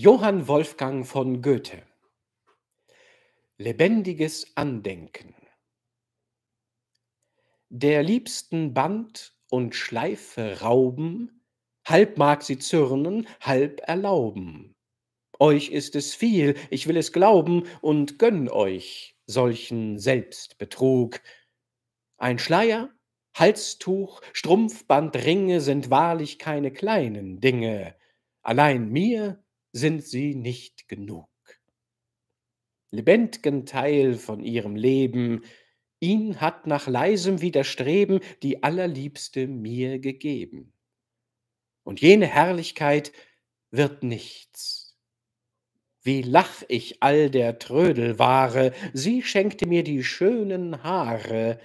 Johann Wolfgang von Goethe Lebendiges Andenken Der liebsten Band und Schleife rauben, halb mag sie zürnen, halb erlauben. Euch ist es viel, ich will es glauben und gönn euch solchen Selbstbetrug. Ein Schleier, Halstuch, Strumpfband, Ringe sind wahrlich keine kleinen Dinge. Allein mir sind sie nicht genug. Lebendgen Teil von ihrem Leben, ihn hat nach leisem Widerstreben die Allerliebste mir gegeben. Und jene Herrlichkeit wird nichts. Wie lach ich all der Trödelware, sie schenkte mir die schönen Haare,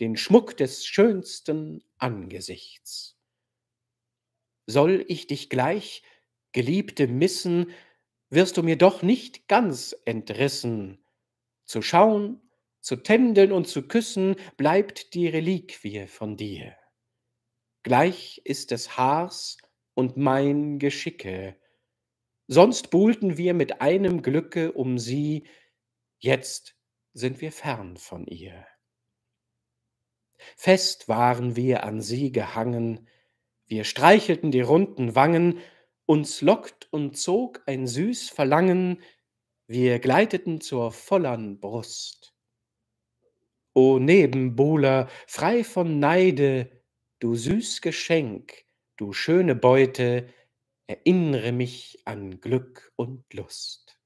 den Schmuck des schönsten Angesichts. Soll ich dich gleich Geliebte missen, wirst du mir doch nicht ganz entrissen. Zu schauen, zu tändeln und zu küssen bleibt die Reliquie von dir. Gleich ist des Haars und mein Geschicke. Sonst buhlten wir mit einem Glücke um sie, jetzt sind wir fern von ihr. Fest waren wir an sie gehangen, wir streichelten die runden Wangen, uns lockt und zog ein süß Verlangen, wir gleiteten zur vollern Brust. O Nebenbuhler, frei von Neide, du süß Geschenk, du schöne Beute, erinnre mich an Glück und Lust.